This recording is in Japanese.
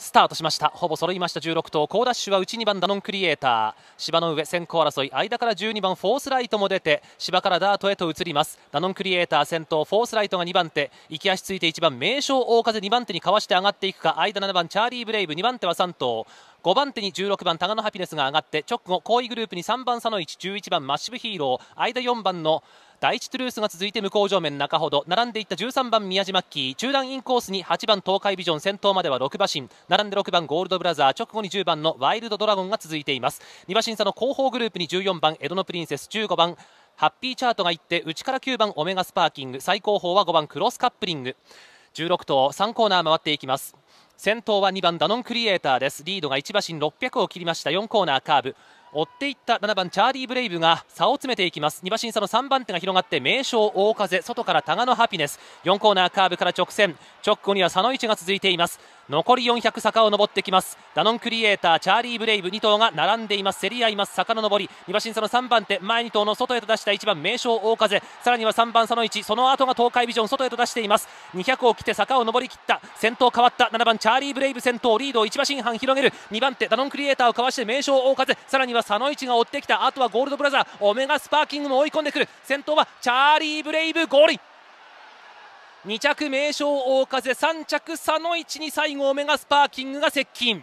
スタートしましたほぼ揃いました16頭好ダッシュは内2番ダノンクリエイター芝の上先行争い間から12番フォースライトも出て芝からダートへと移りますダノンクリエイター先頭フォースライトが2番手行き足ついて1番名称大風2番手にかわして上がっていくか間7番チャーリーブレイブ2番手は3頭5番手に16番タガノハピネスが上がって直後後位グループに3番サノイチ11番マッシブヒーロー間4番の第一トゥルースが続いて向正面中ほど並んでいった13番宮島キー中段インコースに8番東海ビジョン先頭までは6馬身並んで6番ゴールドブラザー直後に10番のワイルドドラゴンが続いています2馬身差の後方グループに14番江戸のプリンセス15番ハッピーチャートがいって内から9番オメガスパーキング最高峰は5番クロスカップリング16頭3コーナー回っていきます先頭は2番ダノンクリエイターですリードが1馬身600を切りました4コーナーカーブ追っていった7番チャーリー・ブレイブが差を詰めていきます2馬身差の3番手が広がって名将大風外からタガノハピネス4コーナーカーブから直線直後には佐野市が続いています残り400坂を登ってきますダノンクリエイターチャーリー・ブレイブ2頭が並んでいます競り合います坂の上り2馬身差の3番手前2頭の外へと出した1番名称大風さらには3番差の1その後が東海ビジョン外へと出しています200を切って坂を上り切った先頭変わった7番チャーリー・ブレイブ先頭リードを1馬身半広げる2番手ダノンクリエイターをかわして名称大風さらには佐野市が追ってきたあとはゴールドブラザーオメガスパーキングも追い込んでくる先頭はチャーリー・ブレイブゴール2着名勝大風3着佐野市に最後オメガスパーキングが接近